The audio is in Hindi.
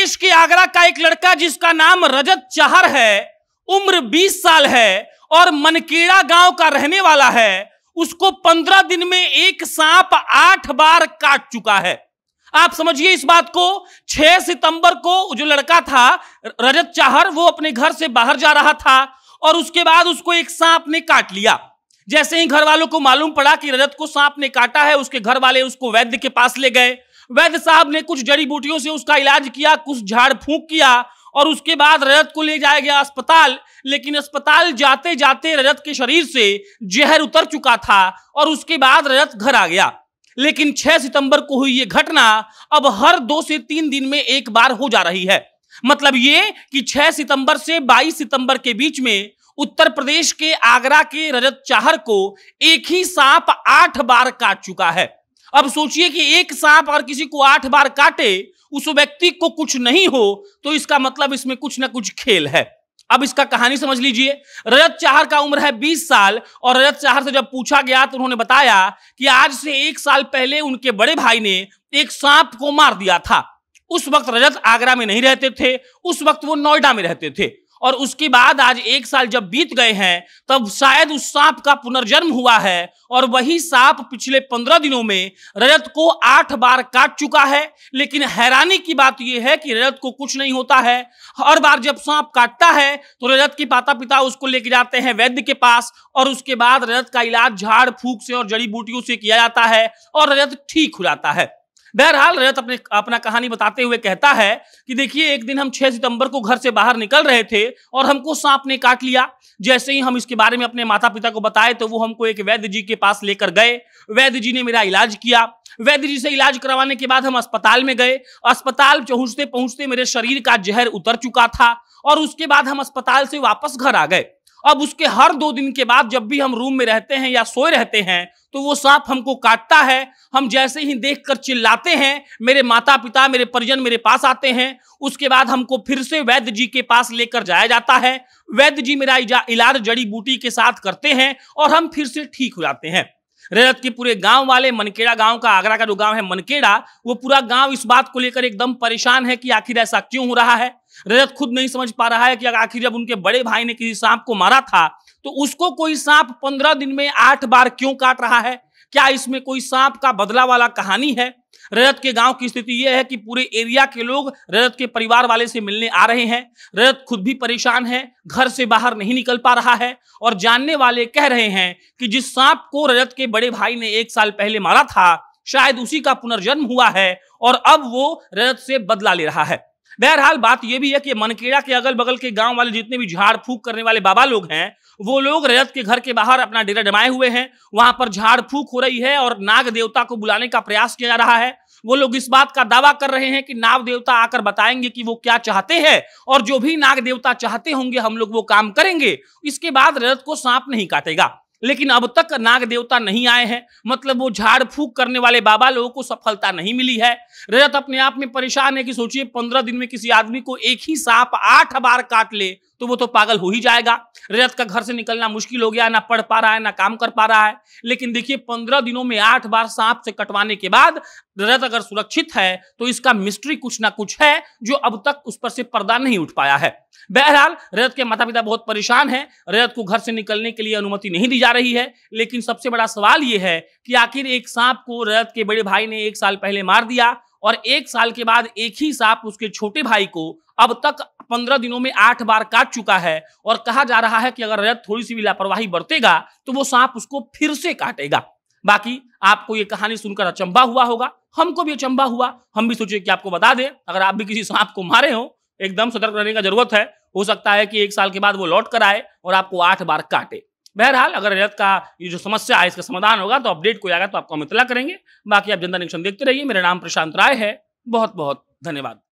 प्रदेश के आगरा का एक लड़का जिसका नाम रजत चाहर है उम्र 20 साल है और मनकेड़ा गांव का रहने वाला है उसको 15 दिन में एक सांप आठ बार काट चुका है आप समझिए इस बात को 6 सितंबर को जो लड़का था रजत चाहर वो अपने घर से बाहर जा रहा था और उसके बाद उसको एक सांप ने काट लिया जैसे ही घर वालों को मालूम पड़ा कि रजत को सांप ने काटा है उसके घर वाले उसको वैद्य के पास ले गए वैद्य साहब ने कुछ जड़ी बूटियों से उसका इलाज किया कुछ झाड़ फूंक किया और उसके बाद रजत को ले जाया गया अस्पताल लेकिन अस्पताल जाते जाते रजत के शरीर से जहर उतर चुका था और उसके बाद रजत घर आ गया लेकिन 6 सितंबर को हुई ये घटना अब हर दो से तीन दिन में एक बार हो जा रही है मतलब ये कि 6 सितंबर से 22 सितंबर के बीच में उत्तर प्रदेश के आगरा के रजत चाहर को एक ही सांप आठ बार काट चुका है अब सोचिए कि एक सांप अगर किसी को आठ बार काटे उस व्यक्ति को कुछ नहीं हो तो इसका मतलब इसमें कुछ ना कुछ खेल है अब इसका कहानी समझ लीजिए रजत चाहर का उम्र है 20 साल और रजत चाहर से जब पूछा गया तो उन्होंने बताया कि आज से एक साल पहले उनके बड़े भाई ने एक सांप को मार दिया था उस वक्त रजत आगरा में नहीं रहते थे उस वक्त वो नोएडा में रहते थे और उसके बाद आज एक साल जब बीत गए हैं तब शायद उस सांप का पुनर्जन्म हुआ है और वही सांप पिछले पंद्रह दिनों में रजत को आठ बार काट चुका है लेकिन हैरानी की बात यह है कि रजत को कुछ नहीं होता है हर बार जब सांप काटता है तो रजत के माता पिता उसको लेके जाते हैं वैद्य के पास और उसके बाद रजत का इलाज झाड़ फूक से और जड़ी बूटियों से किया जाता है और रजत ठीक हो जाता है बहरहाल रजत अपने अपना कहानी बताते हुए कहता है कि देखिए एक दिन हम 6 सितंबर को घर से बाहर निकल रहे थे और हमको सांप ने काट लिया जैसे ही हम इसके बारे में अपने माता पिता को बताए तो वो हमको एक वैद्य जी के पास लेकर गए वैद्य जी ने मेरा इलाज किया वैद्य जी से इलाज करवाने के बाद हम अस्पताल में गए अस्पताल पहुंचते पहुंचते मेरे शरीर का जहर उतर चुका था और उसके बाद हम अस्पताल से वापस घर आ गए अब उसके हर दो दिन के बाद जब भी हम रूम में रहते हैं या सोए रहते हैं तो वो सांप हमको काटता है हम जैसे ही देखकर चिल्लाते हैं मेरे माता पिता मेरे परिजन मेरे पास आते हैं उसके बाद हमको फिर से वैद्य जी के पास लेकर जाया जाता है वैद्य जी मेरा इलाज जड़ी बूटी के साथ करते हैं और हम फिर से ठीक हो जाते हैं रजत के पूरे गांव वाले मनकेड़ा गांव का आगरा का जो गांव है मनकेड़ा वो पूरा गांव इस बात को लेकर एकदम परेशान है कि आखिर ऐसा क्यों हो रहा है रजत खुद नहीं समझ पा रहा है कि आखिर जब उनके बड़े भाई ने किसी सांप को मारा था तो उसको कोई सांप पंद्रह दिन में आठ बार क्यों काट रहा है क्या इसमें कोई सांप का बदला वाला कहानी है रजत के गांव की स्थिति यह है कि पूरे एरिया के लोग रजत के परिवार वाले से मिलने आ रहे हैं रजत खुद भी परेशान है घर से बाहर नहीं निकल पा रहा है और जानने वाले कह रहे हैं कि जिस सांप को रजत के बड़े भाई ने एक साल पहले मारा था शायद उसी का पुनर्जन्म हुआ है और अब वो रजत से बदला ले रहा है बहरहाल बात यह भी है कि मनकेड़ा के अगल बगल के गांव वाले जितने भी झाड़ फूक करने वाले बाबा लोग हैं वो लोग रजत के घर के बाहर अपना डेरा जमाए हुए हैं वहां पर झाड़ फूक हो रही है और नाग देवता को बुलाने का प्रयास किया जा रहा है वो लोग इस बात का दावा कर रहे हैं कि नाग देवता आकर बताएंगे कि वो क्या चाहते हैं और जो भी नाग देवता चाहते होंगे हम लोग वो काम करेंगे इसके बाद रजत को सांप नहीं काटेगा लेकिन अब तक नाग देवता नहीं आए हैं मतलब वो झाड़ फूक करने वाले बाबा लोगों को सफलता नहीं मिली है रजत अपने आप में परेशान है कि सोचिए पंद्रह दिन में किसी आदमी को एक ही सांप आठ बार काट ले तो वो तो पागल हो ही जाएगा रजत का घर से निकलना मुश्किल हो गया ना पढ़ पा रहा है ना काम कर पा रहा है लेकिन देखिए पंद्रह दिनों में आठ बार सांप से कटवाने के बाद रजत अगर सुरक्षित है तो इसका मिस्ट्री कुछ ना कुछ है जो अब तक उस पर से पर्दा नहीं उठ पाया है बहरहाल रजत के माता पिता बहुत परेशान है रजत को घर से निकलने के लिए अनुमति नहीं दी जा जा रही है लेकिन सबसे बड़ा सवाल ये है कि आखिर एक सांप को रजत के बड़े भाई ने एक साल पहले मार दिया और एक साल के बाद एक ही सांप उसके छोटे भाई को अब तक पंद्रह दिनों में आठ बार काट चुका है और कहा जा रहा है कि अगर रजत थोड़ी सी भी लापरवाही बरतेगा तो वो सांप उसको फिर से काटेगा बाकी आपको ये कहानी सुनकर अचंबा हुआ होगा हमको भी अचंबा हुआ हम भी सोचे कि आपको बता दें अगर आप भी किसी सांप को मारे हो एकदम सतर्क रहने का जरूरत है हो सकता है कि एक साल के बाद वो लौट कर आए और आपको आठ बार काटे बहरहाल अगर रजत का ये जो समस्या है इसका समाधान होगा तो अपडेट कोई आएगा तो आपको हम इतला करेंगे बाकी आप जनता निरीक्षण देखते रहिए मेरा नाम प्रशांत राय है बहुत बहुत धन्यवाद